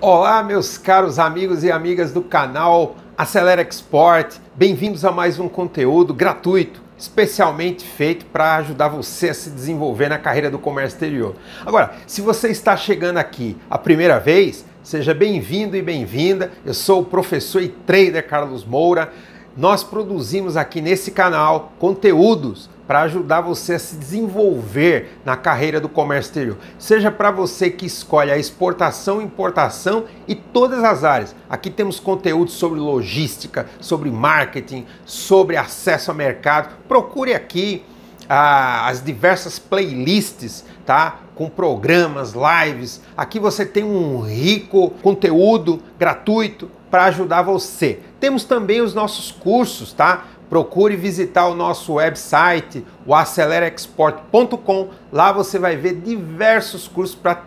Olá, meus caros amigos e amigas do canal Acelera Export. Bem-vindos a mais um conteúdo gratuito, especialmente feito para ajudar você a se desenvolver na carreira do comércio exterior. Agora, se você está chegando aqui a primeira vez, seja bem-vindo e bem-vinda. Eu sou o professor e trader Carlos Moura nós produzimos aqui nesse canal conteúdos para ajudar você a se desenvolver na carreira do comércio exterior. Seja para você que escolhe a exportação, importação e todas as áreas. Aqui temos conteúdos sobre logística, sobre marketing, sobre acesso a mercado. Procure aqui ah, as diversas playlists, tá? Com programas, lives. Aqui você tem um rico conteúdo gratuito para ajudar você. Temos também os nossos cursos, tá? Procure visitar o nosso website, o acelerexport.com. Lá você vai ver diversos cursos para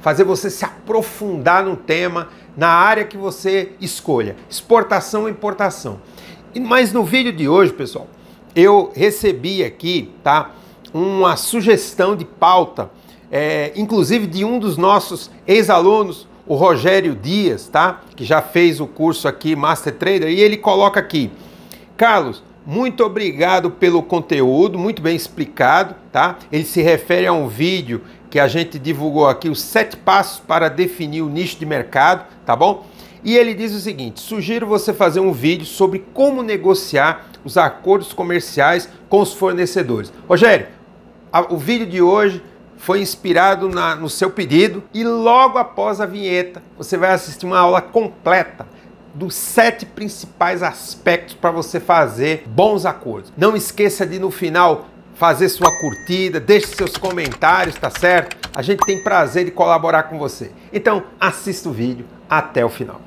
fazer você se aprofundar no tema, na área que você escolha, exportação e importação. Mas no vídeo de hoje, pessoal, eu recebi aqui, tá? Uma sugestão de pauta, é, inclusive de um dos nossos ex-alunos, o Rogério Dias, tá? Que já fez o curso aqui Master Trader e ele coloca aqui: Carlos, muito obrigado pelo conteúdo, muito bem explicado, tá? Ele se refere a um vídeo que a gente divulgou aqui, os sete passos para definir o nicho de mercado, tá bom? E ele diz o seguinte: sugiro você fazer um vídeo sobre como negociar os acordos comerciais com os fornecedores. Rogério, a, o vídeo de hoje foi inspirado na, no seu pedido e logo após a vinheta você vai assistir uma aula completa dos sete principais aspectos para você fazer bons acordos. Não esqueça de no final fazer sua curtida, deixe seus comentários, tá certo? A gente tem prazer de colaborar com você. Então, assista o vídeo até o final.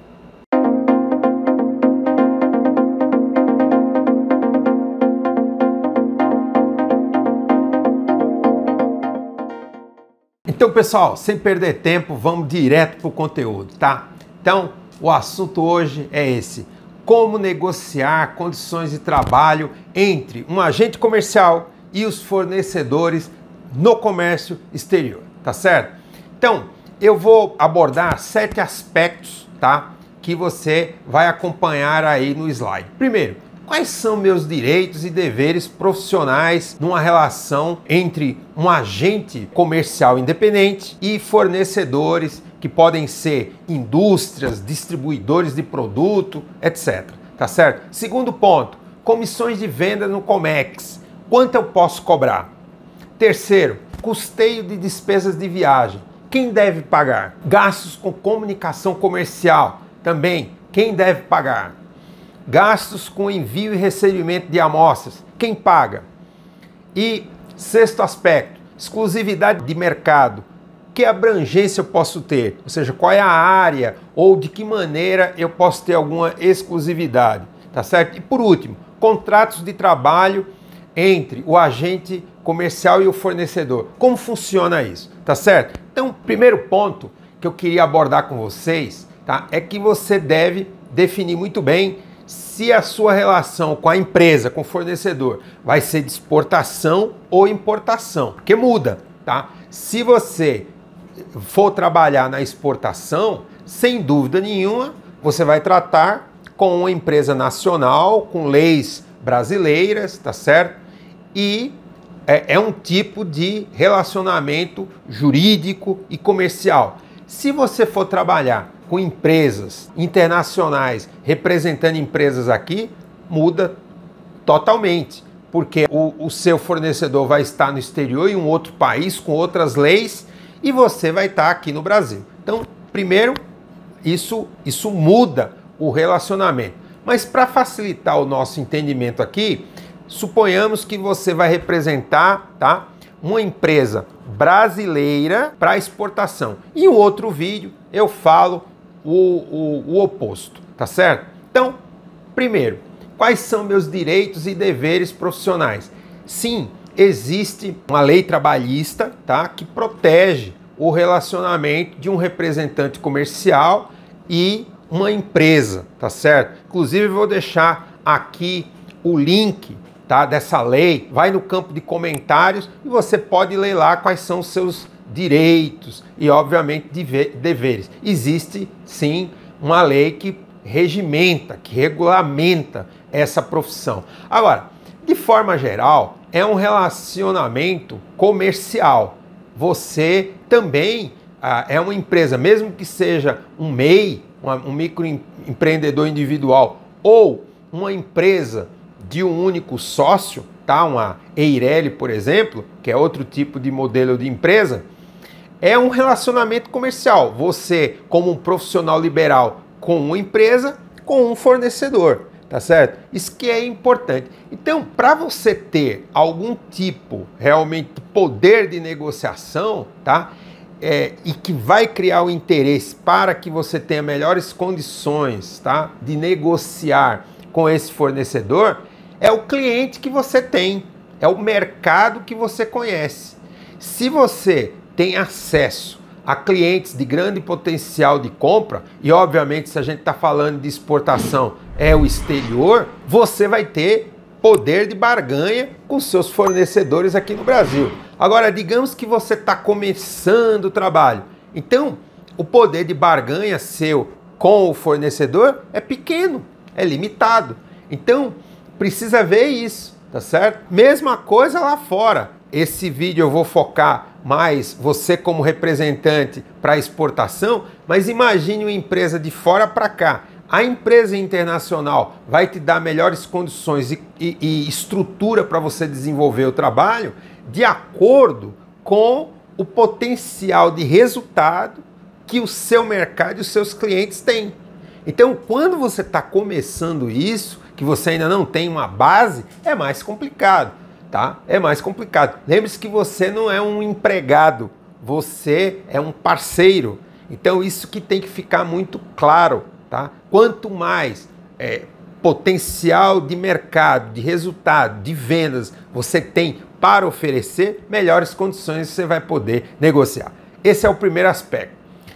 Então, pessoal, sem perder tempo, vamos direto para o conteúdo, tá? Então, o assunto hoje é esse: como negociar condições de trabalho entre um agente comercial e os fornecedores no comércio exterior, tá certo? Então, eu vou abordar sete aspectos, tá? Que você vai acompanhar aí no slide. Primeiro, Quais são meus direitos e deveres profissionais numa relação entre um agente comercial independente e fornecedores que podem ser indústrias, distribuidores de produto, etc. Tá certo? Segundo ponto, comissões de venda no Comex. Quanto eu posso cobrar? Terceiro, custeio de despesas de viagem. Quem deve pagar? Gastos com comunicação comercial. Também, quem deve pagar? gastos com envio e recebimento de amostras, quem paga? E sexto aspecto, exclusividade de mercado. Que abrangência eu posso ter? Ou seja, qual é a área ou de que maneira eu posso ter alguma exclusividade, tá certo? E por último, contratos de trabalho entre o agente comercial e o fornecedor. Como funciona isso, tá certo? Então, o primeiro ponto que eu queria abordar com vocês, tá, é que você deve definir muito bem se a sua relação com a empresa, com o fornecedor, vai ser de exportação ou importação, porque muda, tá? Se você for trabalhar na exportação, sem dúvida nenhuma, você vai tratar com uma empresa nacional, com leis brasileiras, tá certo? E é, é um tipo de relacionamento jurídico e comercial se você for trabalhar com empresas internacionais representando empresas aqui, muda totalmente, porque o, o, seu fornecedor vai estar no exterior, em um outro país, com outras leis, e você vai estar aqui no Brasil. Então, primeiro, isso, isso muda o relacionamento. Mas para facilitar o nosso entendimento aqui, suponhamos que você vai representar tá, uma empresa brasileira para exportação. Em outro vídeo eu falo o, o, o oposto, tá certo? Então, primeiro, quais são meus direitos e deveres profissionais? Sim, existe uma lei trabalhista tá, que protege o relacionamento de um representante comercial e uma empresa, tá certo? Inclusive, vou deixar aqui o link tá, dessa lei, vai no campo de comentários e você pode ler lá quais são os seus direitos e, obviamente, deveres. Existe sim uma lei que regimenta, que regulamenta essa profissão. Agora, de forma geral, é um relacionamento comercial. Você também ah, é uma empresa, mesmo que seja um MEI, um microempreendedor individual ou uma empresa de um único sócio, tá? uma Eireli, por exemplo, que é outro tipo de modelo de empresa, é um relacionamento comercial. Você, como um profissional liberal, com uma empresa, com um fornecedor, tá certo? Isso que é importante. Então, para você ter algum tipo realmente poder de negociação, tá? É, e que vai criar o interesse para que você tenha melhores condições, tá? De negociar com esse fornecedor, é o cliente que você tem, é o mercado que você conhece. Se você tem acesso a clientes de grande potencial de compra, e obviamente se a gente está falando de exportação é o exterior, você vai ter poder de barganha com seus fornecedores aqui no Brasil. Agora, digamos que você está começando o trabalho, então o poder de barganha seu com o fornecedor é pequeno, é limitado. Então, precisa ver isso, tá certo? Mesma coisa lá fora. Esse vídeo eu vou focar mais você como representante para exportação, mas imagine uma empresa de fora para cá. A empresa internacional vai te dar melhores condições e, e, e estrutura para você desenvolver o trabalho de acordo com o potencial de resultado que o seu mercado e os seus clientes têm. Então, quando você está começando isso, que você ainda não tem uma base, é mais complicado, tá? É mais complicado. Lembre-se que você não é um empregado, você é um parceiro. Então isso que tem que ficar muito claro, tá? Quanto mais é, potencial de mercado, de resultado, de vendas você tem para oferecer, melhores condições você vai poder negociar. Esse é o primeiro aspecto.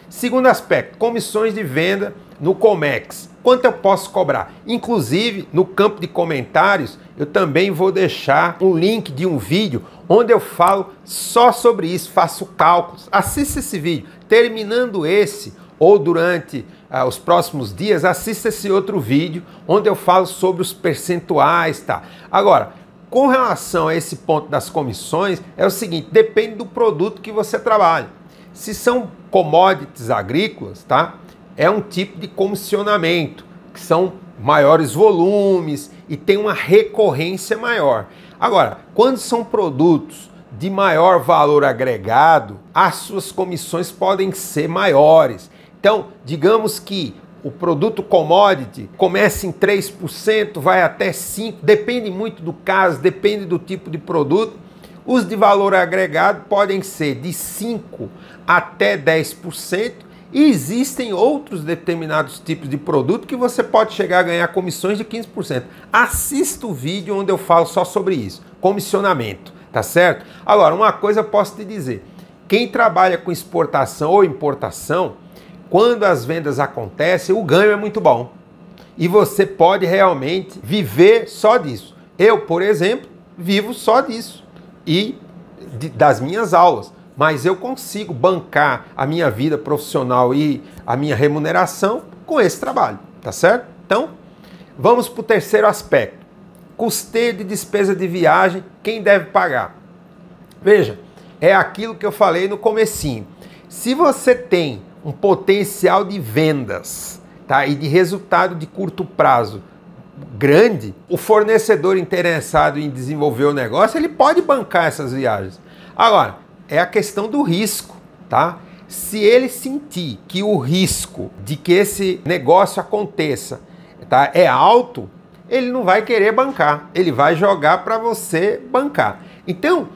Segundo aspecto, comissões de venda no Comex quanto eu posso cobrar. Inclusive, no campo de comentários, eu também vou deixar um link de um vídeo onde eu falo só sobre isso, faço cálculos. Assista esse vídeo. Terminando esse ou durante ah, os próximos dias, assista esse outro vídeo onde eu falo sobre os percentuais, tá? Agora, com relação a esse ponto das comissões, é o seguinte, depende do produto que você trabalha. Se são commodities agrícolas, tá? é um tipo de comissionamento, que são maiores volumes e tem uma recorrência maior. Agora, quando são produtos de maior valor agregado, as suas comissões podem ser maiores. Então, digamos que o produto commodity começa em 3%, vai até 5%, depende muito do caso, depende do tipo de produto. Os de valor agregado podem ser de 5% até 10% e existem outros determinados tipos de produto que você pode chegar a ganhar comissões de 15%. Assista o vídeo onde eu falo só sobre isso, comissionamento, tá certo? Agora, uma coisa eu posso te dizer: quem trabalha com exportação ou importação, quando as vendas acontecem, o ganho é muito bom. E você pode realmente viver só disso. Eu, por exemplo, vivo só disso e de, das minhas aulas mas eu consigo bancar a minha vida profissional e a minha remuneração com esse trabalho, tá certo? Então, vamos para o terceiro aspecto: custeio de despesa de viagem, quem deve pagar? Veja, é aquilo que eu falei no comecinho. Se você tem um potencial de vendas, tá? E de resultado de curto prazo grande, o fornecedor interessado em desenvolver o negócio, ele pode bancar essas viagens. Agora, é a questão do risco, tá? Se ele sentir que o risco de que esse negócio aconteça tá, é alto, ele não vai querer bancar, ele vai jogar para você bancar. Então,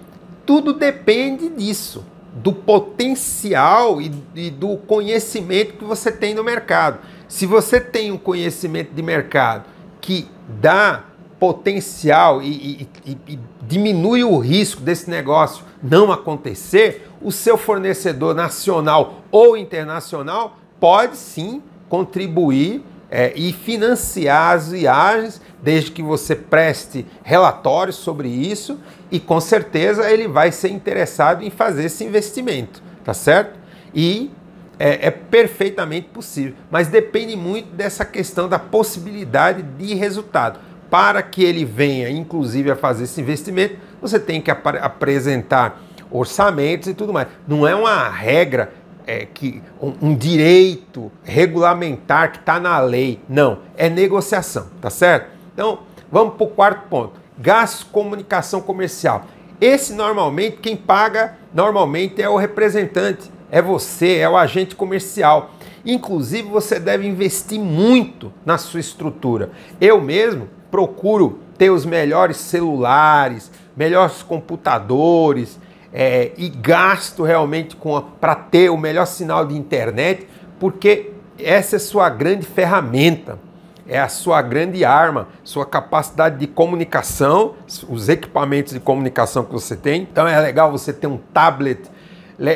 tudo depende disso, do potencial e, e, do conhecimento que você tem no mercado. Se você tem um conhecimento de mercado que dá potencial e, e, e diminui o risco desse negócio não acontecer, o seu fornecedor nacional ou internacional pode sim contribuir é, e financiar as viagens, desde que você preste relatórios sobre isso, e com certeza ele vai ser interessado em fazer esse investimento, tá certo? E é, é, perfeitamente possível, mas depende muito dessa questão da possibilidade de resultado para que ele venha, inclusive, a fazer esse investimento, você tem que ap apresentar orçamentos e tudo mais. Não é uma regra, é, que um, um direito regulamentar que está na lei. Não, é negociação, tá certo? Então, vamos para o quarto ponto. Gasto comunicação comercial. Esse normalmente, quem paga normalmente é o representante, é você, é o agente comercial. Inclusive, você deve investir muito na sua estrutura. Eu mesmo procuro ter os melhores celulares, melhores computadores é, e gasto realmente para ter o melhor sinal de internet, porque essa é a sua grande ferramenta, é a sua grande arma, sua capacidade de comunicação, os equipamentos de comunicação que você tem. Então é legal você ter um tablet,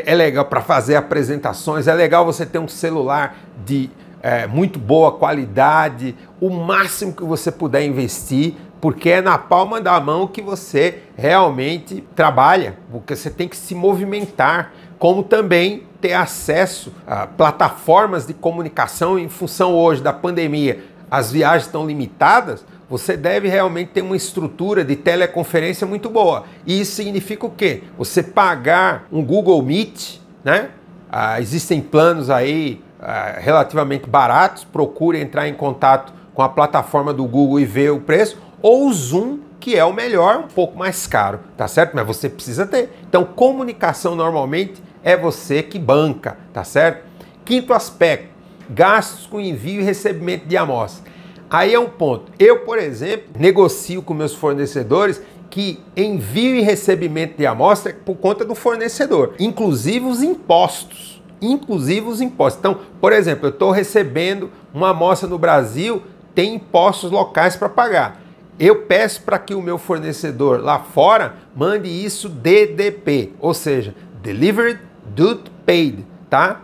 é legal para fazer apresentações, é legal você ter um celular de é, muito boa qualidade, o máximo que você puder investir, porque é na palma da mão que você realmente trabalha, porque você tem que se movimentar, como também ter acesso a plataformas de comunicação em função hoje da pandemia. As viagens estão limitadas, você deve realmente ter uma estrutura de teleconferência muito boa. E isso significa o quê? Você pagar um Google Meet, né? Ah, existem planos aí ah, relativamente baratos, procure entrar em contato com a plataforma do Google e ver o preço, ou o Zoom, que é o melhor, um pouco mais caro, tá certo? Mas você precisa ter. Então, comunicação normalmente é você que banca, tá certo? Quinto aspecto, gastos com envio e recebimento de amostra. Aí é um ponto. Eu, por exemplo, negocio com meus fornecedores que envio e recebimento de amostra por conta do fornecedor, inclusive os impostos inclusive os impostos. Então, por exemplo, eu estou recebendo uma amostra no Brasil, tem impostos locais para pagar. Eu peço para que o meu fornecedor lá fora mande isso DDP, ou seja, Delivered Duty Paid, tá?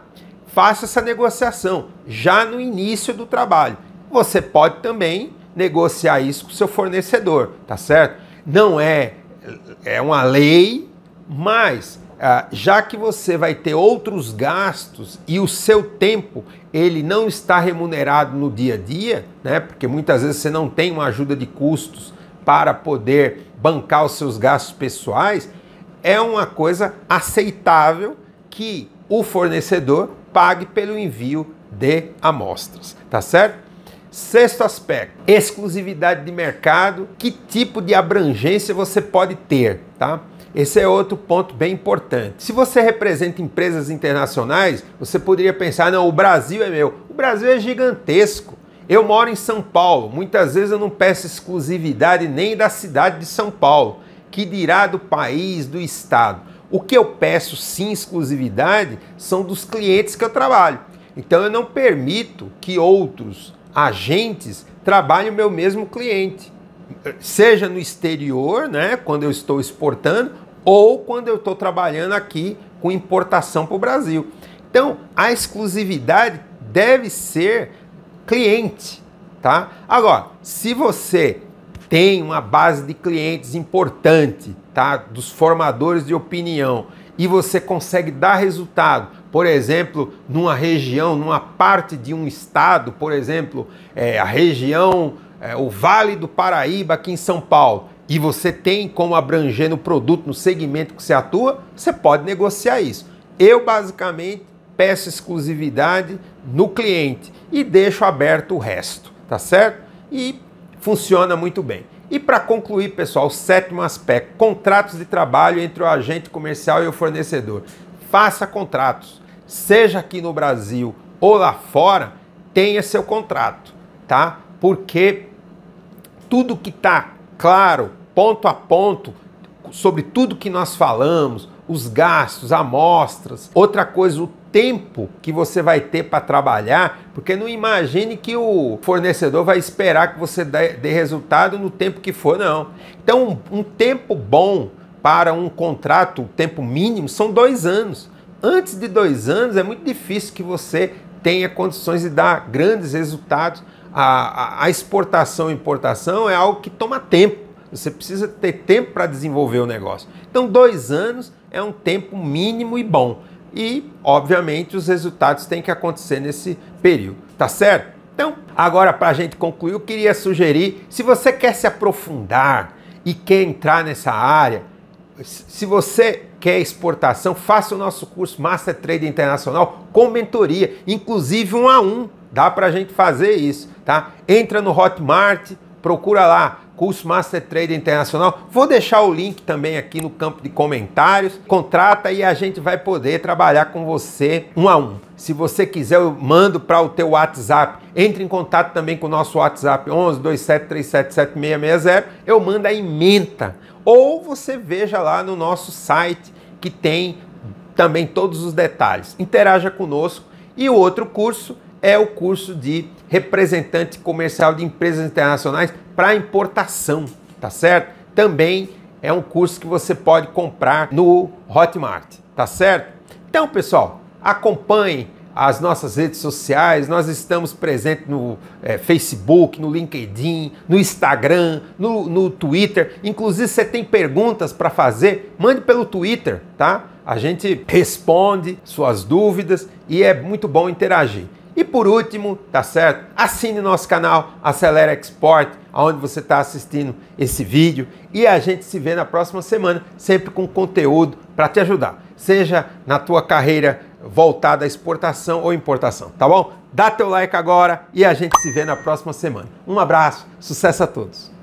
Faça essa negociação já no início do trabalho. Você pode também negociar isso com o seu fornecedor, tá certo? Não é é uma lei, mas ah, já que você vai ter outros gastos e o seu tempo ele não está remunerado no dia a dia, né? Porque muitas vezes você não tem uma ajuda de custos para poder bancar os seus gastos pessoais, é uma coisa aceitável que o fornecedor pague pelo envio de amostras, tá certo? Sexto aspecto, exclusividade de mercado, que tipo de abrangência você pode ter, tá? Esse é outro ponto bem importante. Se você representa empresas internacionais, você poderia pensar: não, o Brasil é meu. O Brasil é gigantesco. Eu moro em São Paulo. Muitas vezes eu não peço exclusividade nem da cidade de São Paulo, que dirá do país, do estado. O que eu peço sim exclusividade são dos clientes que eu trabalho. Então eu não permito que outros agentes trabalhem o meu mesmo cliente seja no exterior, né, quando eu estou exportando, ou quando eu estou trabalhando aqui com importação para o Brasil. Então, a exclusividade deve ser cliente, tá? Agora, se você tem uma base de clientes importante, tá? Dos formadores de opinião e você consegue dar resultado, por exemplo, numa região, numa parte de um estado, por exemplo, é, a região é, o Vale do Paraíba aqui em São Paulo e você tem como abranger no produto, no segmento que você atua, você pode negociar isso. Eu basicamente peço exclusividade no cliente e deixo aberto o resto, tá certo? E funciona muito bem. E para concluir, pessoal, o sétimo aspecto: contratos de trabalho entre o agente comercial e o fornecedor. Faça contratos, seja aqui no Brasil ou lá fora, tenha seu contrato, tá? Porque tudo que está claro, ponto a ponto, sobre tudo que nós falamos, os gastos, amostras. Outra coisa, o tempo que você vai ter para trabalhar, porque não imagine que o fornecedor vai esperar que você dê, dê resultado no tempo que for, não. Então, um, um tempo bom para um contrato, o tempo mínimo, são dois anos. Antes de dois anos, é muito difícil que você tenha condições de dar grandes resultados. A, a, a exportação e importação é algo que toma tempo. Você precisa ter tempo para desenvolver o negócio. Então, dois anos é um tempo mínimo e bom. E, obviamente, os resultados têm que acontecer nesse período. Tá certo? Então, agora para a gente concluir, eu queria sugerir: se você quer se aprofundar e quer entrar nessa área, se você quer exportação, faça o nosso curso Master Trader Internacional com mentoria, inclusive um a um. Dá para a gente fazer isso, tá? Entra no Hotmart, procura lá curso Master Trader Internacional. Vou deixar o link também aqui no campo de comentários. Contrata e a gente vai poder trabalhar com você um a um. Se você quiser, eu mando para o teu WhatsApp. Entre em contato também com o nosso WhatsApp 11 27377660. Eu mando a emenda. Ou você veja lá no nosso site que tem também todos os detalhes. Interaja conosco. E o outro curso é o curso de representante comercial de empresas internacionais para importação, tá certo? Também é um curso que você pode comprar no Hotmart, tá certo? Então, pessoal, acompanhe as nossas redes sociais, nós estamos presentes no é, Facebook, no LinkedIn, no Instagram, no, no Twitter. Inclusive, você tem perguntas para fazer, mande pelo Twitter, tá? A gente responde suas dúvidas e é muito bom interagir. E por último, tá certo? Assine nosso canal Acelera Export, aonde você está assistindo esse vídeo. E a gente se vê na próxima semana, sempre com conteúdo para te ajudar, seja na tua carreira voltada à exportação ou importação, tá bom? Dá teu like agora e a gente se vê na próxima semana. Um abraço, sucesso a todos!